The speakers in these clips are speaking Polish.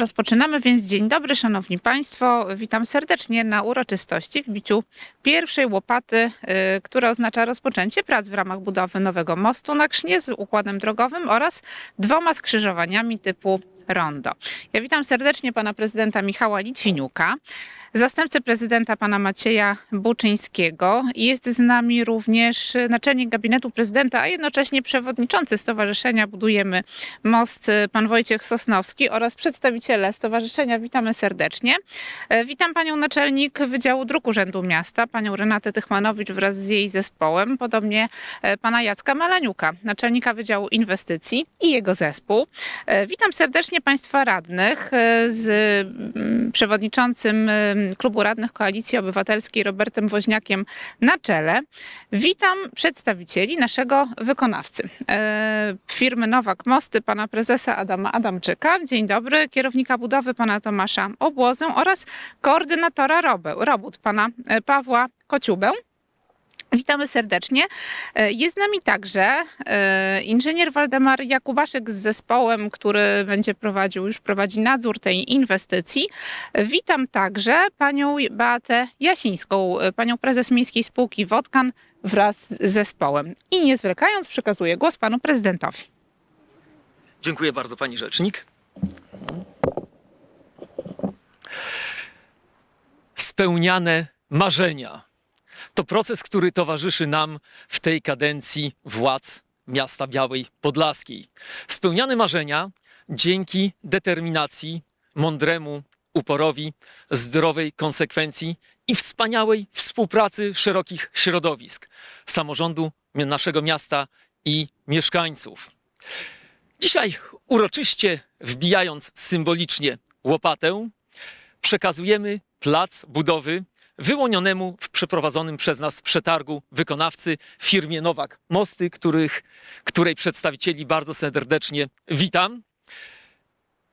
Rozpoczynamy więc dzień dobry, szanowni państwo. Witam serdecznie na uroczystości w biciu pierwszej łopaty, y, która oznacza rozpoczęcie prac w ramach budowy nowego mostu na Krznie z układem drogowym oraz dwoma skrzyżowaniami typu rondo. Ja witam serdecznie pana prezydenta Michała Litwiniuka zastępcę prezydenta pana Macieja Buczyńskiego. Jest z nami również naczelnik gabinetu prezydenta, a jednocześnie przewodniczący Stowarzyszenia Budujemy Most, pan Wojciech Sosnowski oraz przedstawiciele stowarzyszenia. Witamy serdecznie. E, witam panią naczelnik Wydziału Druku Urzędu Miasta, panią Renatę Tychmanowicz wraz z jej zespołem, podobnie e, pana Jacka Malaniuka, naczelnika Wydziału Inwestycji i jego zespół. E, witam serdecznie państwa radnych z mm, przewodniczącym Klubu Radnych Koalicji Obywatelskiej Robertem Woźniakiem na czele, witam przedstawicieli naszego wykonawcy e, firmy Nowak Mosty, pana prezesa Adama Adamczyka. Dzień dobry. Kierownika budowy pana Tomasza Obłozę oraz koordynatora robót pana e, Pawła Kociubę. Witamy serdecznie. E, jest z nami także e, inżynier Waldemar Jakubaszek z zespołem, który będzie prowadził, już prowadzi nadzór tej inwestycji. E, witam także panią Beatę Jasińską, panią prezes Miejskiej Spółki Wodkan wraz z zespołem. I nie zwlekając przekazuję głos panu prezydentowi. Dziękuję bardzo pani rzecznik. Spełniane marzenia to proces, który towarzyszy nam w tej kadencji władz miasta Białej Podlaskiej. Spełniane marzenia dzięki determinacji, mądremu uporowi, zdrowej konsekwencji i wspaniałej współpracy szerokich środowisk, samorządu naszego miasta i mieszkańców. Dzisiaj uroczyście wbijając symbolicznie łopatę, przekazujemy plac budowy wyłonionemu w przeprowadzonym przez nas przetargu wykonawcy firmie Nowak Mosty, których, której przedstawicieli bardzo serdecznie witam.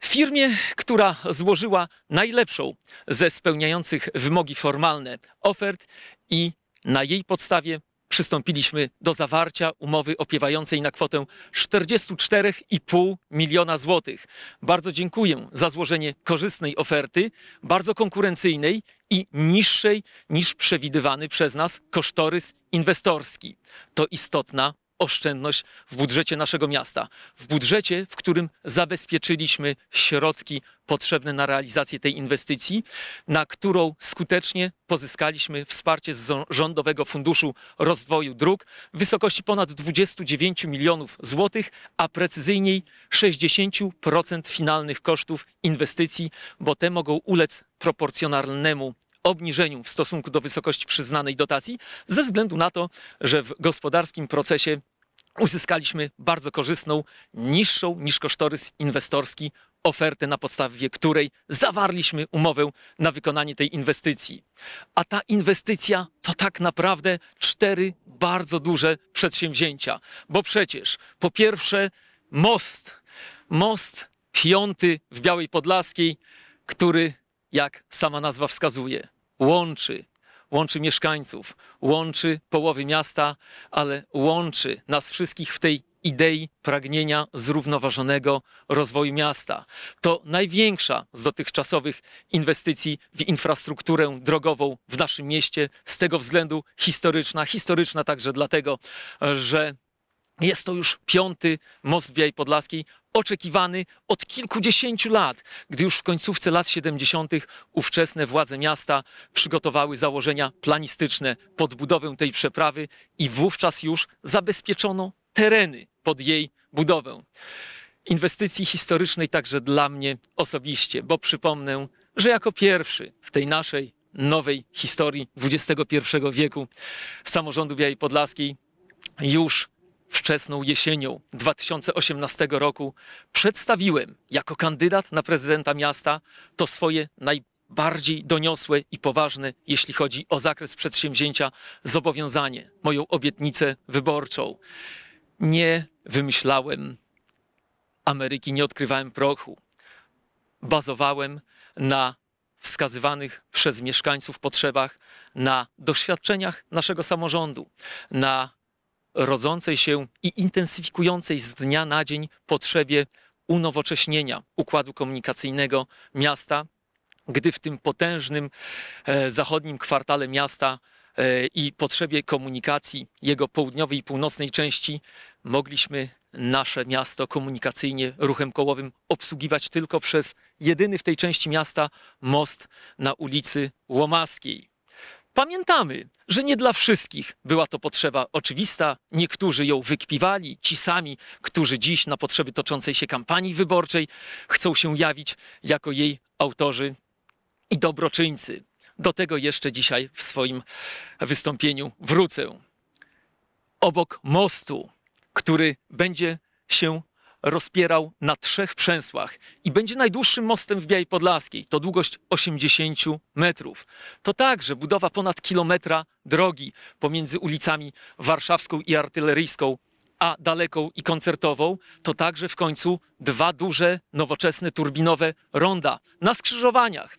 Firmie, która złożyła najlepszą ze spełniających wymogi formalne ofert i na jej podstawie przystąpiliśmy do zawarcia umowy opiewającej na kwotę 44,5 miliona złotych. Bardzo dziękuję za złożenie korzystnej oferty, bardzo konkurencyjnej i niższej niż przewidywany przez nas kosztorys inwestorski. To istotna oszczędność w budżecie naszego miasta, w budżecie, w którym zabezpieczyliśmy środki potrzebne na realizację tej inwestycji, na którą skutecznie pozyskaliśmy wsparcie z Rządowego Funduszu Rozwoju Dróg w wysokości ponad 29 milionów złotych, a precyzyjniej 60% finalnych kosztów inwestycji, bo te mogą ulec proporcjonalnemu obniżeniu w stosunku do wysokości przyznanej dotacji, ze względu na to, że w gospodarskim procesie uzyskaliśmy bardzo korzystną, niższą niż kosztorys inwestorski ofertę, na podstawie której zawarliśmy umowę na wykonanie tej inwestycji. A ta inwestycja to tak naprawdę cztery bardzo duże przedsięwzięcia, bo przecież po pierwsze most, most piąty w Białej Podlaskiej, który jak sama nazwa wskazuje. Łączy, łączy mieszkańców, łączy połowy miasta, ale łączy nas wszystkich w tej idei pragnienia zrównoważonego rozwoju miasta. To największa z dotychczasowych inwestycji w infrastrukturę drogową w naszym mieście, z tego względu historyczna, historyczna także dlatego, że jest to już piąty most Jaj Podlaskiej oczekiwany od kilkudziesięciu lat, gdy już w końcówce lat 70. ówczesne władze miasta przygotowały założenia planistyczne pod budowę tej przeprawy i wówczas już zabezpieczono tereny pod jej budowę. Inwestycji historycznej także dla mnie osobiście, bo przypomnę, że jako pierwszy w tej naszej nowej historii XXI wieku samorządu Białej Podlaskiej już wczesną jesienią 2018 roku przedstawiłem jako kandydat na prezydenta miasta to swoje najbardziej doniosłe i poważne, jeśli chodzi o zakres przedsięwzięcia, zobowiązanie, moją obietnicę wyborczą. Nie wymyślałem Ameryki, nie odkrywałem prochu. Bazowałem na wskazywanych przez mieszkańców potrzebach, na doświadczeniach naszego samorządu, na rodzącej się i intensyfikującej z dnia na dzień potrzebie unowocześnienia układu komunikacyjnego miasta, gdy w tym potężnym e, zachodnim kwartale miasta e, i potrzebie komunikacji jego południowej i północnej części mogliśmy nasze miasto komunikacyjnie ruchem kołowym obsługiwać tylko przez jedyny w tej części miasta most na ulicy Łomaskiej. Pamiętamy, że nie dla wszystkich była to potrzeba oczywista. Niektórzy ją wykpiwali, ci sami, którzy dziś na potrzeby toczącej się kampanii wyborczej chcą się jawić jako jej autorzy i dobroczyńcy. Do tego jeszcze dzisiaj w swoim wystąpieniu wrócę. Obok mostu, który będzie się rozpierał na trzech przęsłach i będzie najdłuższym mostem w Białej Podlaskiej. To długość 80 metrów. To także budowa ponad kilometra drogi pomiędzy ulicami Warszawską i Artyleryjską a daleką i koncertową, to także w końcu dwa duże, nowoczesne, turbinowe ronda na skrzyżowaniach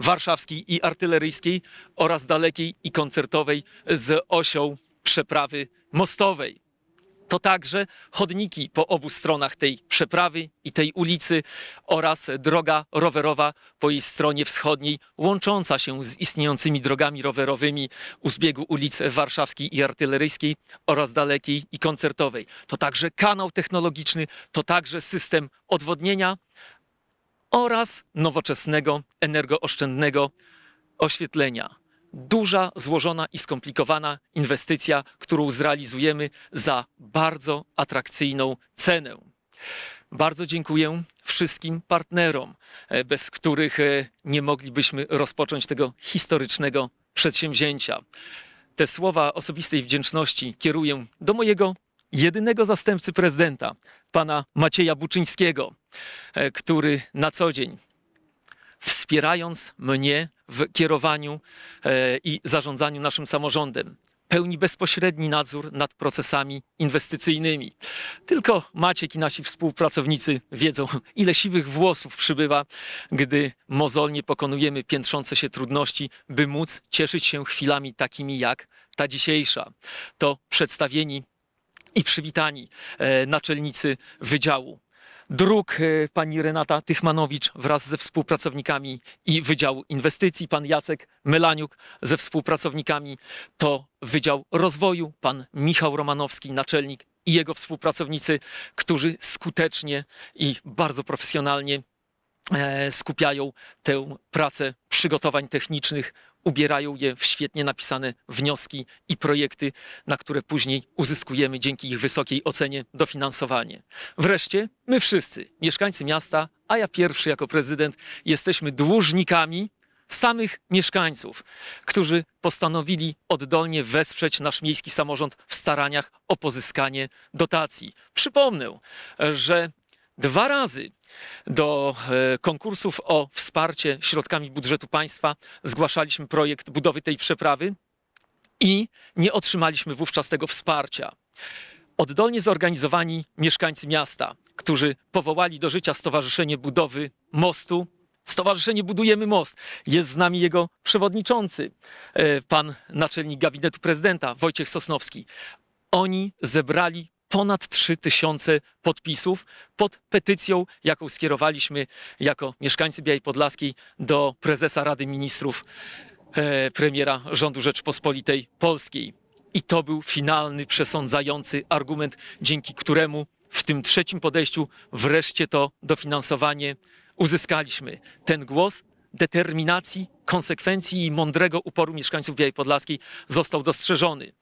warszawskiej i artyleryjskiej oraz dalekiej i koncertowej z osią przeprawy mostowej to także chodniki po obu stronach tej przeprawy i tej ulicy oraz droga rowerowa po jej stronie wschodniej, łącząca się z istniejącymi drogami rowerowymi u zbiegu ulic Warszawskiej i Artyleryjskiej oraz Dalekiej i Koncertowej. To także kanał technologiczny, to także system odwodnienia oraz nowoczesnego, energooszczędnego oświetlenia duża, złożona i skomplikowana inwestycja, którą zrealizujemy za bardzo atrakcyjną cenę. Bardzo dziękuję wszystkim partnerom, e, bez których e, nie moglibyśmy rozpocząć tego historycznego przedsięwzięcia. Te słowa osobistej wdzięczności kieruję do mojego jedynego zastępcy prezydenta, pana Macieja Buczyńskiego, e, który na co dzień wspierając mnie w kierowaniu e, i zarządzaniu naszym samorządem pełni bezpośredni nadzór nad procesami inwestycyjnymi. Tylko Maciek i nasi współpracownicy wiedzą, ile siwych włosów przybywa, gdy mozolnie pokonujemy piętrzące się trudności, by móc cieszyć się chwilami takimi jak ta dzisiejsza. To przedstawieni i przywitani e, naczelnicy wydziału dróg e, pani Renata Tychmanowicz wraz ze współpracownikami i Wydział Inwestycji, pan Jacek Melaniuk ze współpracownikami, to Wydział Rozwoju, pan Michał Romanowski, naczelnik i jego współpracownicy, którzy skutecznie i bardzo profesjonalnie e, skupiają tę pracę przygotowań technicznych ubierają je w świetnie napisane wnioski i projekty, na które później uzyskujemy dzięki ich wysokiej ocenie dofinansowanie. Wreszcie my wszyscy, mieszkańcy miasta, a ja pierwszy jako prezydent, jesteśmy dłużnikami samych mieszkańców, którzy postanowili oddolnie wesprzeć nasz miejski samorząd w staraniach o pozyskanie dotacji. Przypomnę, że dwa razy do e, konkursów o wsparcie środkami budżetu państwa. Zgłaszaliśmy projekt budowy tej przeprawy i nie otrzymaliśmy wówczas tego wsparcia. Oddolnie zorganizowani mieszkańcy miasta, którzy powołali do życia Stowarzyszenie Budowy Mostu, Stowarzyszenie Budujemy Most. Jest z nami jego przewodniczący, e, pan naczelnik gabinetu prezydenta Wojciech Sosnowski. Oni zebrali ponad 3000 podpisów pod petycją, jaką skierowaliśmy jako mieszkańcy Białej Podlaskiej do prezesa Rady Ministrów, e, premiera rządu Rzeczpospolitej Polskiej. I to był finalny, przesądzający argument, dzięki któremu w tym trzecim podejściu wreszcie to dofinansowanie uzyskaliśmy. Ten głos determinacji, konsekwencji i mądrego uporu mieszkańców Białej Podlaskiej został dostrzeżony.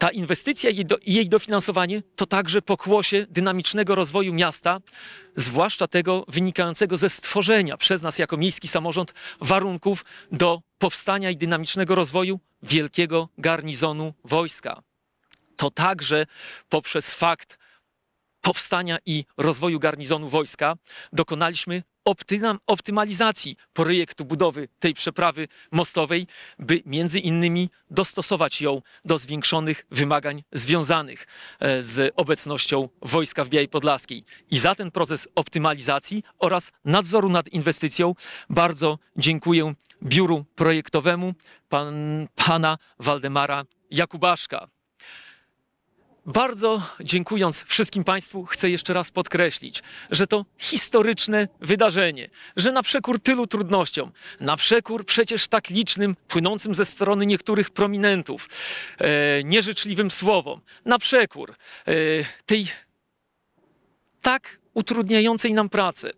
Ta inwestycja i jej dofinansowanie to także pokłosie dynamicznego rozwoju miasta, zwłaszcza tego wynikającego ze stworzenia przez nas jako miejski samorząd warunków do powstania i dynamicznego rozwoju wielkiego garnizonu wojska. To także poprzez fakt powstania i rozwoju garnizonu wojska, dokonaliśmy optymalizacji projektu budowy tej przeprawy mostowej, by między innymi dostosować ją do zwiększonych wymagań związanych e, z obecnością wojska w Białej Podlaskiej. I za ten proces optymalizacji oraz nadzoru nad inwestycją bardzo dziękuję biuru projektowemu pan, pana Waldemara Jakubaszka. Bardzo dziękując wszystkim Państwu, chcę jeszcze raz podkreślić, że to historyczne wydarzenie, że na przekór tylu trudnościom, na przekór przecież tak licznym, płynącym ze strony niektórych prominentów, e, nieżyczliwym słowom, na przekór e, tej tak utrudniającej nam pracę,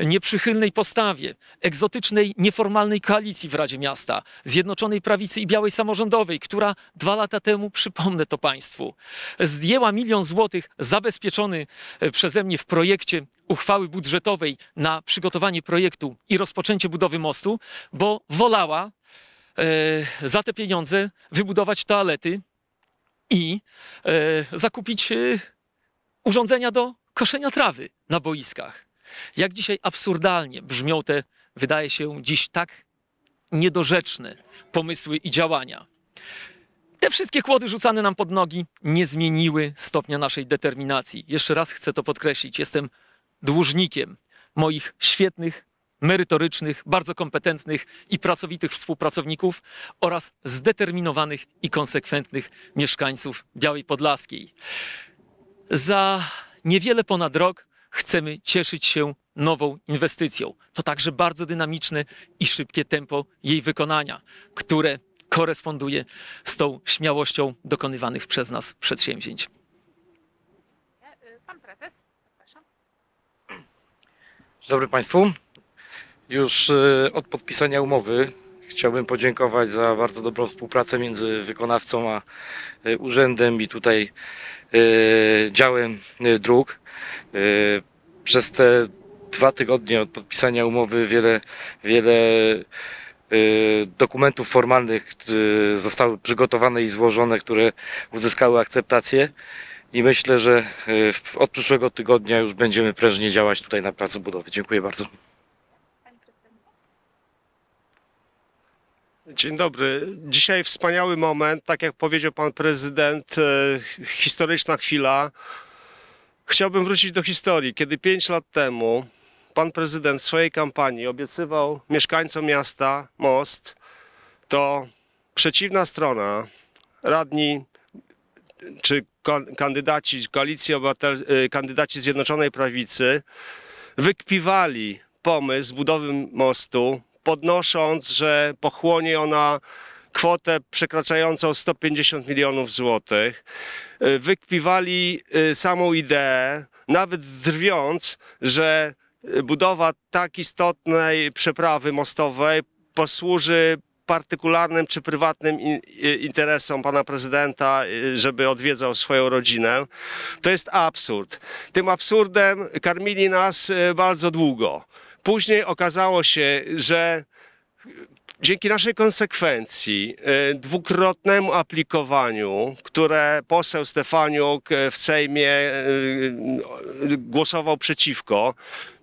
nieprzychylnej postawie, egzotycznej, nieformalnej koalicji w Radzie Miasta, Zjednoczonej Prawicy i Białej Samorządowej, która dwa lata temu, przypomnę to Państwu, zdjęła milion złotych zabezpieczony e, przeze mnie w projekcie uchwały budżetowej na przygotowanie projektu i rozpoczęcie budowy mostu, bo wolała e, za te pieniądze wybudować toalety i e, zakupić e, urządzenia do koszenia trawy na boiskach. Jak dzisiaj absurdalnie brzmią te, wydaje się, dziś tak niedorzeczne pomysły i działania. Te wszystkie kłody rzucane nam pod nogi nie zmieniły stopnia naszej determinacji. Jeszcze raz chcę to podkreślić. Jestem dłużnikiem moich świetnych, merytorycznych, bardzo kompetentnych i pracowitych współpracowników oraz zdeterminowanych i konsekwentnych mieszkańców Białej Podlaskiej. Za niewiele ponad rok chcemy cieszyć się nową inwestycją. To także bardzo dynamiczne i szybkie tempo jej wykonania, które koresponduje z tą śmiałością dokonywanych przez nas przedsięwzięć. Pan prezes, zapraszam. Dzień dobry Państwu. Już e, od podpisania umowy chciałbym podziękować za bardzo dobrą współpracę między wykonawcą a e, urzędem i tutaj Y, działem y, dróg. Y, przez te dwa tygodnie od podpisania umowy wiele, wiele dokumentów formalnych zostały przygotowane i złożone, które uzyskały akceptację. I myślę, że od przyszłego tygodnia już będziemy prężnie działać tutaj na placu budowy. Dziękuję bardzo. Dzień dobry. Dzisiaj wspaniały moment, tak jak powiedział pan prezydent, e, historyczna chwila. Chciałbym wrócić do historii, kiedy pięć lat temu pan prezydent w swojej kampanii obiecywał mieszkańcom miasta most, to przeciwna strona, radni czy kandydaci koalicji e, kandydaci Zjednoczonej Prawicy wykpiwali pomysł budowy mostu podnosząc, że pochłonie ona kwotę przekraczającą 150 milionów złotych. Y, wykpiwali y, samą ideę, nawet drwiąc, że y, budowa tak istotnej przeprawy mostowej posłuży partykularnym czy prywatnym interesom pana prezydenta, żeby odwiedzał swoją rodzinę. To jest absurd. Tym absurdem karmili nas bardzo długo. Później okazało się, że dzięki naszej konsekwencji, e, dwukrotnemu aplikowaniu, które poseł Stefaniuk e, w Sejmie e, głosował przeciwko,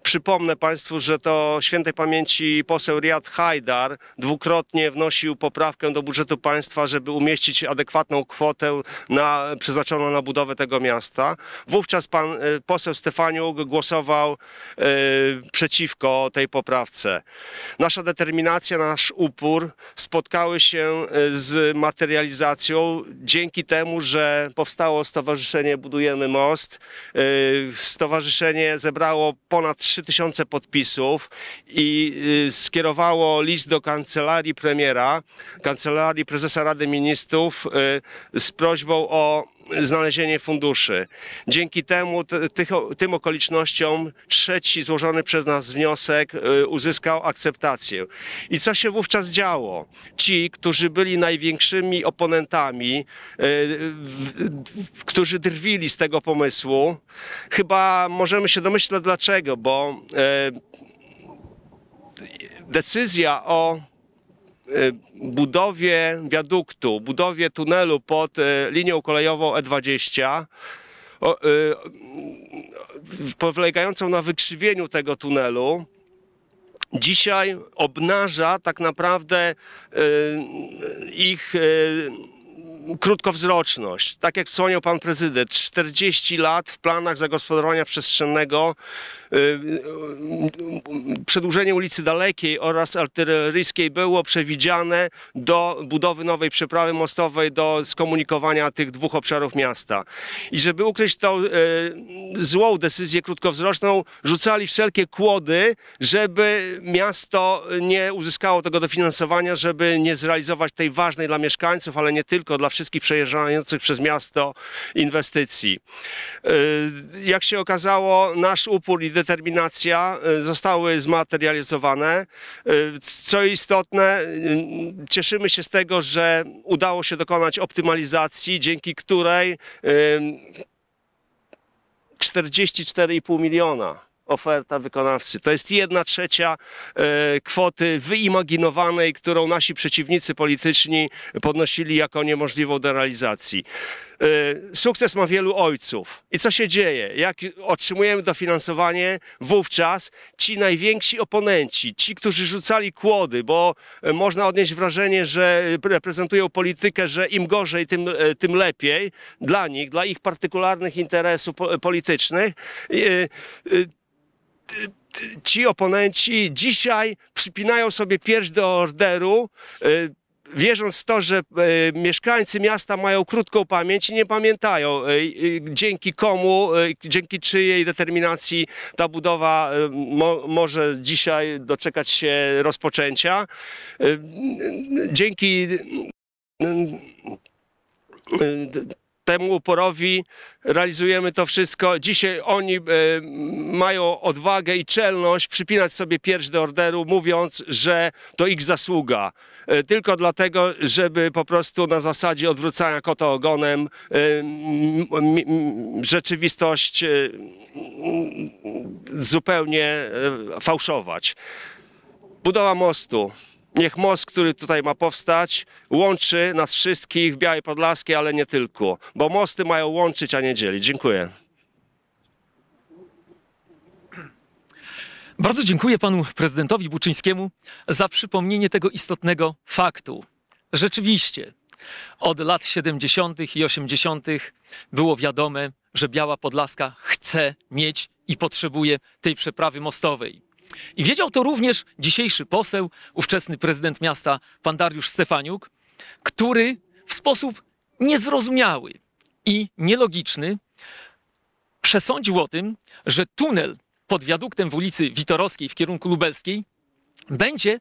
Przypomnę Państwu, że to świętej pamięci poseł Riad Hajdar dwukrotnie wnosił poprawkę do budżetu państwa, żeby umieścić adekwatną kwotę na, przeznaczoną na budowę tego miasta. Wówczas pan y, poseł Stefaniuk głosował y, przeciwko tej poprawce. Nasza determinacja, nasz upór spotkały się y, z materializacją dzięki temu, że powstało Stowarzyszenie Budujemy Most. stowarzyszenie zebrało ponad 3 3000 podpisów i y, skierowało list do kancelarii premiera, kancelarii prezesa Rady Ministrów y, z prośbą o znalezienie funduszy. Dzięki temu, tych, tym okolicznościom, trzeci złożony przez nas wniosek y, uzyskał akceptację. I co się wówczas działo? Ci, którzy byli największymi oponentami, y, którzy drwili z tego pomysłu, chyba możemy się domyślać dlaczego, bo y, decyzja o Y, budowie wiaduktu, budowie tunelu pod y, linią kolejową E20 y, polegającą na wykrzywieniu tego tunelu dzisiaj obnaża tak naprawdę ich krótkowzroczność. Tak jak wspomniał pan prezydent, 40 lat w planach zagospodarowania przestrzennego Y, y, y, przedłużenie ulicy Dalekiej oraz artyleryjskiej było przewidziane do budowy nowej przeprawy mostowej do skomunikowania tych dwóch obszarów miasta. I żeby ukryć tą złą decyzję krótkowzroczną, rzucali wszelkie kłody, żeby miasto nie uzyskało tego dofinansowania, żeby nie zrealizować tej ważnej dla mieszkańców, ale nie tylko, dla wszystkich przejeżdżających przez miasto inwestycji. Jak się okazało, nasz upór i determinacja e, zostały zmaterializowane. E, co istotne, e, cieszymy się z tego, że udało się dokonać optymalizacji, dzięki której 44,5 miliona oferta wykonawcy. To jest jedna trzecia e, kwoty wyimaginowanej, którą nasi przeciwnicy polityczni podnosili jako niemożliwą do realizacji. E, sukces ma wielu ojców. I co się dzieje? Jak otrzymujemy dofinansowanie, wówczas ci najwięksi oponenci, ci, którzy rzucali kłody, bo e, można odnieść wrażenie, że reprezentują politykę, że im gorzej, tym, tym lepiej dla nich, dla ich partykularnych interesów politycznych, ci oponenci dzisiaj przypinają sobie pierś do orderu, y, wierząc w to, że y, mieszkańcy miasta mają krótką pamięć i nie pamiętają, y, dzięki komu, dzięki czyjej determinacji ta budowa mo może dzisiaj doczekać się rozpoczęcia. Dzięki temu uporowi, realizujemy to wszystko. Dzisiaj oni e, mają odwagę i czelność przypinać sobie pierś do orderu, mówiąc, że to ich zasługa. E, tylko dlatego, żeby po prostu na zasadzie odwrócania kota ogonem e, m, m, rzeczywistość zupełnie fałszować. Budowa mostu. Niech most, który tutaj ma powstać, łączy nas wszystkich w Białej Podlaskiej, ale nie tylko, bo mosty mają łączyć, a nie dzielić. Dziękuję. Bardzo dziękuję panu prezydentowi Buczyńskiemu za przypomnienie tego istotnego faktu. Rzeczywiście, od lat 70. i 80. było wiadome, że Biała Podlaska chce mieć i potrzebuje tej przeprawy mostowej. I wiedział to również dzisiejszy poseł, ówczesny prezydent miasta, pan Dariusz Stefaniuk, który w sposób niezrozumiały i nielogiczny przesądził o tym, że tunel pod wiaduktem w ulicy Witorowskiej w kierunku lubelskiej będzie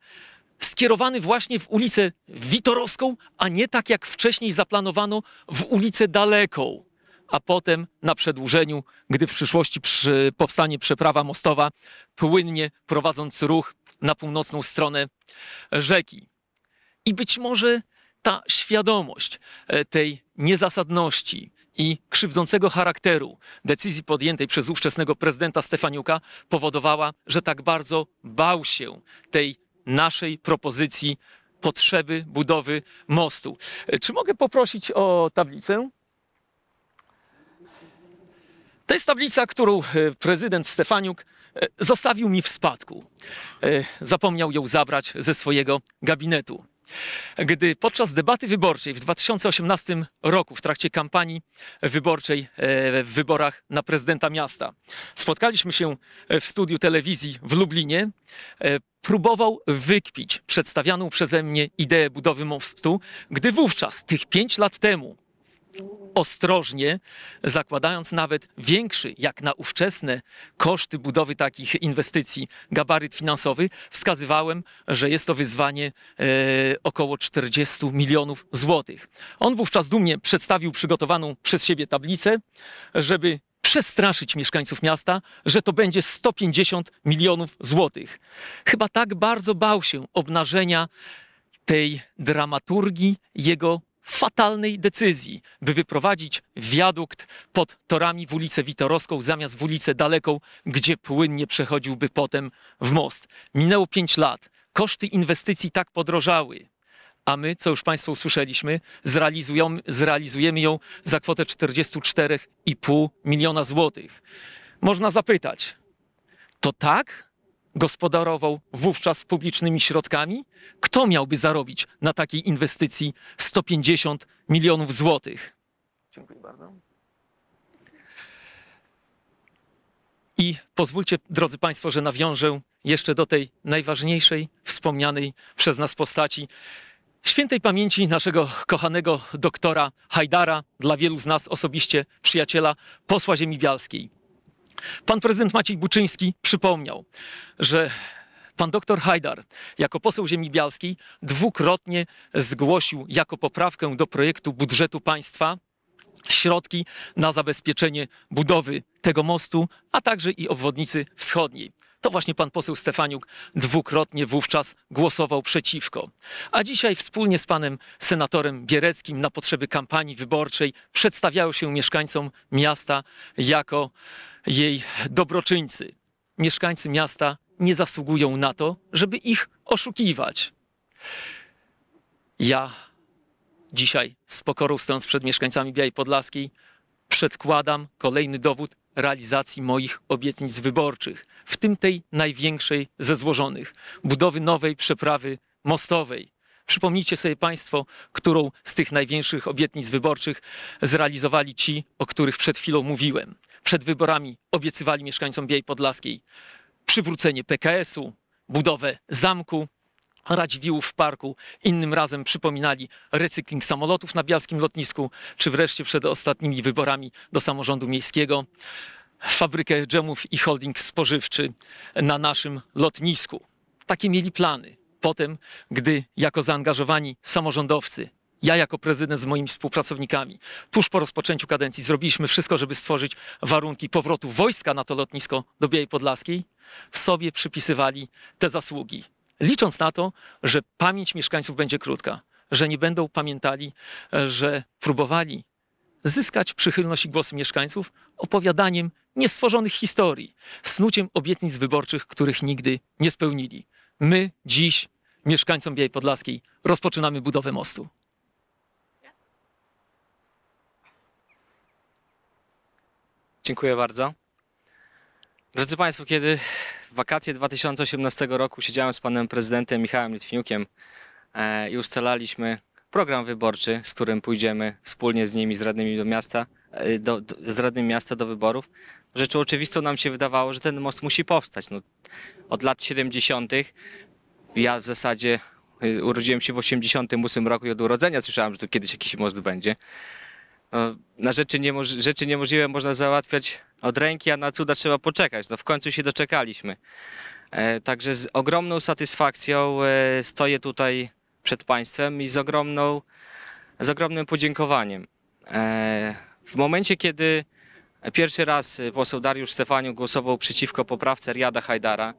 skierowany właśnie w ulicę Witorowską, a nie tak jak wcześniej zaplanowano w ulicę Daleką a potem na przedłużeniu, gdy w przyszłości przy powstanie przeprawa mostowa, płynnie prowadząc ruch na północną stronę rzeki. I być może ta świadomość e, tej niezasadności i krzywdzącego charakteru decyzji podjętej przez ówczesnego prezydenta Stefaniuka powodowała, że tak bardzo bał się tej naszej propozycji potrzeby budowy mostu. E, czy mogę poprosić o tablicę? To jest tablica, którą e, prezydent Stefaniuk e, zostawił mi w spadku. E, zapomniał ją zabrać ze swojego gabinetu. Gdy podczas debaty wyborczej w 2018 roku, w trakcie kampanii wyborczej w wyborach na prezydenta miasta, spotkaliśmy się w studiu telewizji w Lublinie, próbował wykpić przedstawianą przeze mnie ideę budowy mostu, gdy wówczas, tych pięć lat temu, ostrożnie, zakładając nawet większy, jak na ówczesne koszty budowy takich inwestycji, gabaryt finansowy, wskazywałem, że jest to wyzwanie e, około 40 milionów złotych. On wówczas dumnie przedstawił przygotowaną przez siebie tablicę, żeby przestraszyć mieszkańców miasta, że to będzie 150 milionów złotych. Chyba tak bardzo bał się obnażenia tej dramaturgii jego fatalnej decyzji, by wyprowadzić wiadukt pod torami w ulicę Witorowską zamiast w ulicę Daleką, gdzie płynnie przechodziłby potem w most. Minęło pięć lat. Koszty inwestycji tak podrożały, a my, co już Państwo usłyszeliśmy, zrealizujemy, zrealizujemy ją za kwotę 44,5 miliona złotych. Można zapytać, to tak gospodarował wówczas publicznymi środkami? Kto miałby zarobić na takiej inwestycji 150 milionów złotych? Dziękuję bardzo. I pozwólcie, drodzy Państwo, że nawiążę jeszcze do tej najważniejszej, wspomnianej przez nas postaci, świętej pamięci naszego kochanego doktora Hajdara, dla wielu z nas osobiście przyjaciela, posła ziemi bialskiej. Pan prezydent Maciej Buczyński przypomniał, że pan doktor Hajdar jako poseł ziemi bialskiej dwukrotnie zgłosił jako poprawkę do projektu budżetu państwa środki na zabezpieczenie budowy tego mostu, a także i obwodnicy wschodniej. To właśnie pan poseł Stefaniuk dwukrotnie wówczas głosował przeciwko. A dzisiaj wspólnie z panem senatorem Biereckim na potrzeby kampanii wyborczej przedstawiał się mieszkańcom miasta jako jej dobroczyńcy, mieszkańcy miasta, nie zasługują na to, żeby ich oszukiwać. Ja dzisiaj z pokorą stojąc przed mieszkańcami Białej Podlaskiej przedkładam kolejny dowód realizacji moich obietnic wyborczych, w tym tej największej ze złożonych budowy nowej przeprawy mostowej. Przypomnijcie sobie Państwo, którą z tych największych obietnic wyborczych zrealizowali ci, o których przed chwilą mówiłem przed wyborami obiecywali mieszkańcom Biej Podlaskiej przywrócenie PKS-u, budowę zamku, Radziwiłów w parku, innym razem przypominali recykling samolotów na bialskim lotnisku, czy wreszcie przed ostatnimi wyborami do samorządu miejskiego fabrykę dżemów i holding spożywczy na naszym lotnisku. Takie mieli plany. Potem, gdy jako zaangażowani samorządowcy ja jako prezydent z moimi współpracownikami tuż po rozpoczęciu kadencji zrobiliśmy wszystko, żeby stworzyć warunki powrotu wojska na to lotnisko do Białej Podlaskiej, sobie przypisywali te zasługi. Licząc na to, że pamięć mieszkańców będzie krótka, że nie będą pamiętali, że próbowali zyskać przychylność i głosy mieszkańców opowiadaniem niestworzonych historii, snuciem obietnic wyborczych, których nigdy nie spełnili. My dziś, mieszkańcom Białej Podlaskiej, rozpoczynamy budowę mostu. Dziękuję bardzo. Drodzy Państwo, kiedy w wakacje 2018 roku siedziałem z panem prezydentem Michałem Litwiniukiem e, i ustalaliśmy program wyborczy, z którym pójdziemy wspólnie z nimi, z radnymi do miasta, e, do, do, z radnym miasta do wyborów. Rzeczą oczywistą nam się wydawało, że ten most musi powstać. No, od lat 70. ja w zasadzie e, urodziłem się w 88 roku i od urodzenia słyszałem, że tu kiedyś jakiś most będzie. No, na rzeczy, niemoż- rzeczy niemożliwe można załatwiać od ręki, a na cuda trzeba poczekać. No w końcu się doczekaliśmy. E, także z ogromną satysfakcją e, stoję tutaj przed Państwem i z, ogromną, z ogromnym podziękowaniem. E, w momencie, kiedy pierwszy raz poseł Dariusz Stefaniu głosował przeciwko poprawce Riada Hajdara,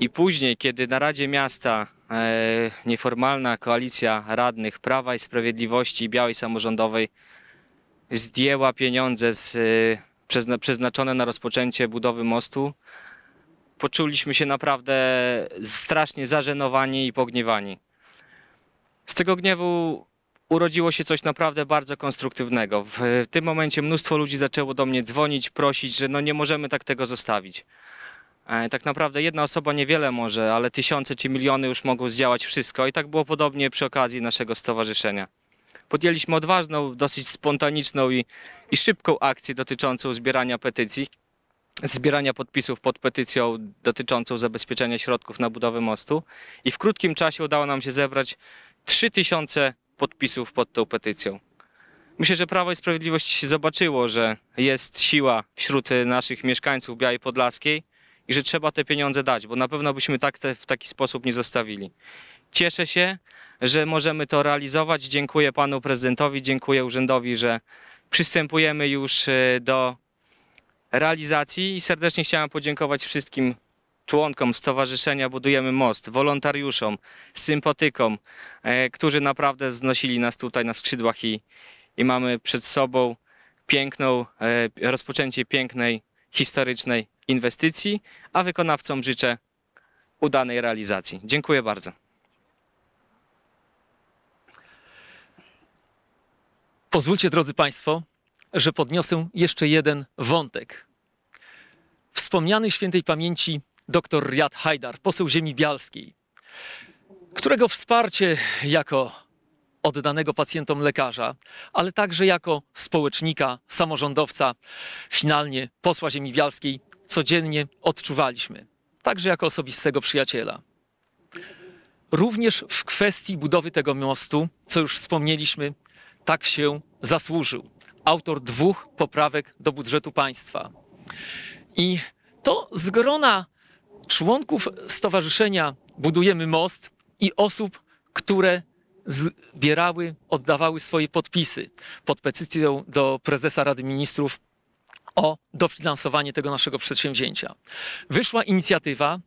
i później, kiedy na Radzie Miasta e, nieformalna koalicja radnych Prawa i Sprawiedliwości i Białej Samorządowej zdjęła pieniądze z, e, przeznaczone na rozpoczęcie budowy mostu, poczuliśmy się naprawdę strasznie zażenowani i pogniewani. Z tego gniewu urodziło się coś naprawdę bardzo konstruktywnego. W, w tym momencie mnóstwo ludzi zaczęło do mnie dzwonić, prosić, że no nie możemy tak tego zostawić. E, tak naprawdę jedna osoba niewiele może, ale tysiące czy miliony już mogą zdziałać wszystko i tak było podobnie przy okazji naszego stowarzyszenia. Podjęliśmy odważną, dosyć spontaniczną i, i szybką akcję dotyczącą zbierania petycji, zbierania podpisów pod petycją dotyczącą zabezpieczenia środków na budowę mostu i w krótkim czasie udało nam się zebrać 3000 podpisów pod tą petycją. Myślę, że Prawo i Sprawiedliwość zobaczyło, że jest siła wśród naszych mieszkańców Białej Podlaskiej i że trzeba te pieniądze dać, bo na pewno byśmy tak te, w taki sposób nie zostawili. Cieszę się, że możemy to realizować. Dziękuję panu prezydentowi, dziękuję urzędowi, że przystępujemy już e, do realizacji i serdecznie chciałem podziękować wszystkim członkom Stowarzyszenia Budujemy Most, wolontariuszom, sympatykom, e, którzy naprawdę znosili nas tutaj na skrzydłach i, i mamy przed sobą piękną, e, rozpoczęcie pięknej, historycznej inwestycji, a wykonawcom życzę udanej realizacji. Dziękuję bardzo. Pozwólcie, drodzy Państwo, że podniosę jeszcze jeden wątek. Wspomniany świętej pamięci dr Riad Hajdar, poseł ziemi bialskiej, którego wsparcie jako oddanego pacjentom lekarza, ale także jako społecznika, samorządowca, finalnie posła ziemi bialskiej codziennie odczuwaliśmy, także jako osobistego przyjaciela. Również w kwestii budowy tego mostu, co już wspomnieliśmy, tak się zasłużył. Autor dwóch poprawek do budżetu państwa. I to z grona członków Stowarzyszenia Budujemy Most i osób, które zbierały, oddawały swoje podpisy pod petycją do prezesa Rady Ministrów o dofinansowanie tego naszego przedsięwzięcia. Wyszła inicjatywa,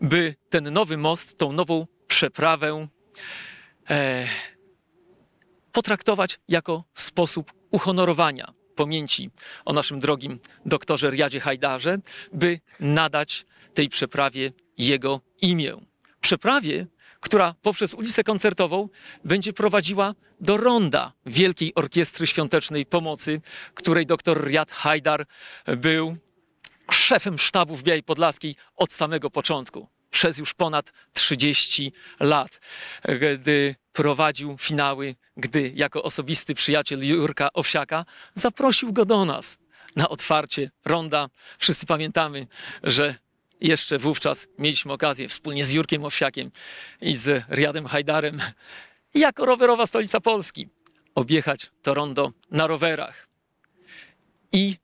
by ten nowy most, tą nową przeprawę e, potraktować jako sposób uhonorowania pamięci o naszym drogim doktorze Riadzie Hajdarze, by nadać tej przeprawie jego imię. Przeprawie, która poprzez ulicę koncertową będzie prowadziła do ronda Wielkiej Orkiestry Świątecznej Pomocy, której dr Riad Hajdar był szefem sztabu w Białej Podlaskiej od samego początku, przez już ponad 30 lat, gdy prowadził finały, gdy jako osobisty przyjaciel Jurka Owsiaka zaprosił go do nas na otwarcie ronda. Wszyscy pamiętamy, że jeszcze wówczas mieliśmy okazję wspólnie z Jurkiem Owsiakiem i z Riadem Hajdarem jako rowerowa stolica Polski objechać Torondo na rowerach. I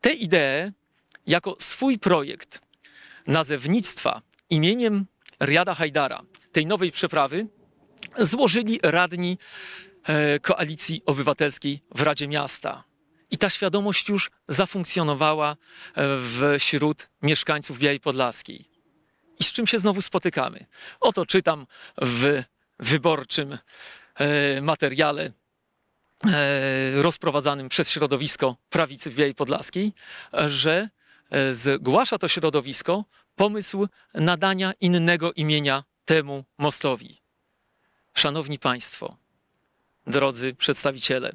tę ideę jako swój projekt nazewnictwa imieniem Riada Hajdara, tej nowej przeprawy, złożyli radni e, Koalicji Obywatelskiej w Radzie Miasta. I ta świadomość już zafunkcjonowała e, wśród mieszkańców Białej Podlaskiej. I z czym się znowu spotykamy? Oto czytam w wyborczym e, materiale e, rozprowadzanym przez środowisko prawicy w Białej Podlaskiej, że zgłasza to środowisko pomysł nadania innego imienia temu mostowi. Szanowni Państwo, drodzy przedstawiciele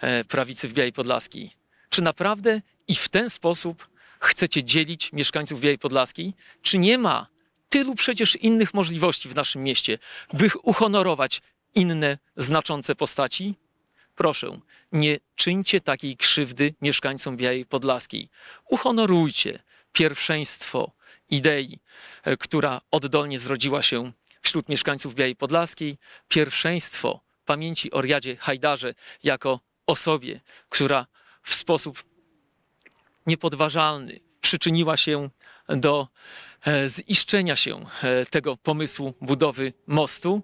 e, prawicy w Białej Podlaskiej? Czy naprawdę i w ten sposób chcecie dzielić mieszkańców Białej Podlaskiej? Czy nie ma tylu przecież innych możliwości w naszym mieście, by uhonorować inne znaczące postaci? Proszę, nie czyńcie takiej krzywdy mieszkańcom Białej Podlaskiej. Uhonorujcie pierwszeństwo idei, e, która oddolnie zrodziła się wśród mieszkańców Białej Podlaskiej, pierwszeństwo pamięci o Riadzie Hajdarze jako osobie, która w sposób niepodważalny przyczyniła się do e, ziszczenia się e, tego pomysłu budowy mostu.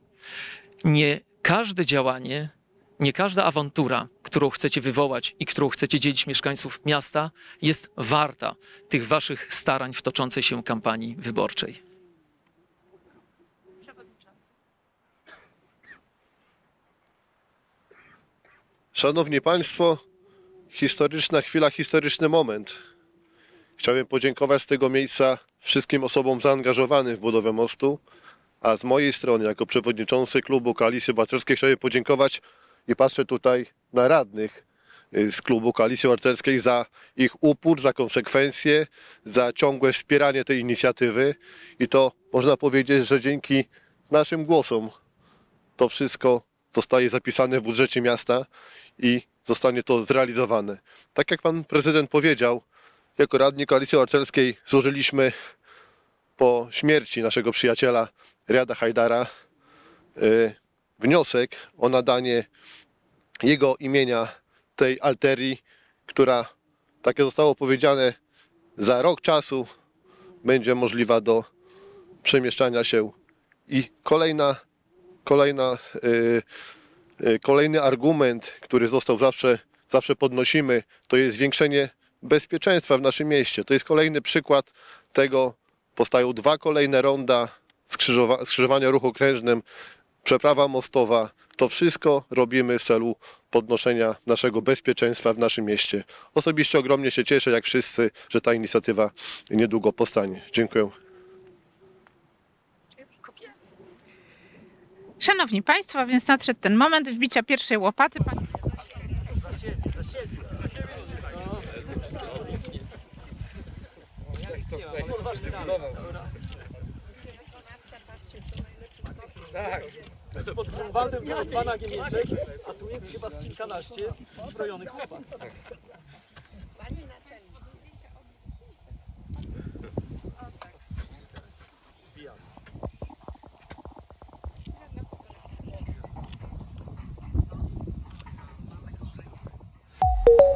Nie każde działanie, nie każda awantura, którą chcecie wywołać i którą chcecie dzielić mieszkańców miasta, jest warta tych waszych starań w toczącej się kampanii wyborczej. Szanowni Państwo, historyczna chwila, historyczny moment. Chciałbym podziękować z tego miejsca wszystkim osobom zaangażowanym w budowę mostu, a z mojej strony, jako przewodniczący klubu Koalicji Obywatelskiej, chciałbym podziękować i patrzę tutaj na radnych y, z klubu Koalicji Obywatelskiej za ich upór, za konsekwencje, za ciągłe wspieranie tej inicjatywy i to można powiedzieć, że dzięki naszym głosom to wszystko zostaje zapisane w budżecie miasta i zostanie to zrealizowane. Tak jak pan prezydent powiedział, jako radni Koalicji Obywatelskiej złożyliśmy po śmierci naszego przyjaciela Riada Hajdara y, wniosek o nadanie jego imienia tej alterii, która, takie zostało powiedziane, za rok czasu będzie możliwa do przemieszczania się. I kolejna kolejna, y, y, kolejny argument, który został zawsze, zawsze podnosimy, to jest zwiększenie bezpieczeństwa w naszym mieście. To jest kolejny przykład tego, powstają dwa kolejne ronda skrzyżowa skrzyżowania ruchu krężnym, przeprawa mostowa. To wszystko robimy w celu podnoszenia naszego bezpieczeństwa w naszym mieście. Osobiście ogromnie się cieszę, jak wszyscy, że ta inicjatywa niedługo powstanie. Dziękuję. Szanowni Państwo, więc nadszedł ten moment wbicia pierwszej łopaty. Pani... Za siebie, za siebie. Za siebie no. Tak. Pod Grunwaldem był pan Agnieszek, a tu jest chyba z kilkanaście uzbrojonych chłopaków.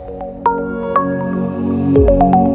thank you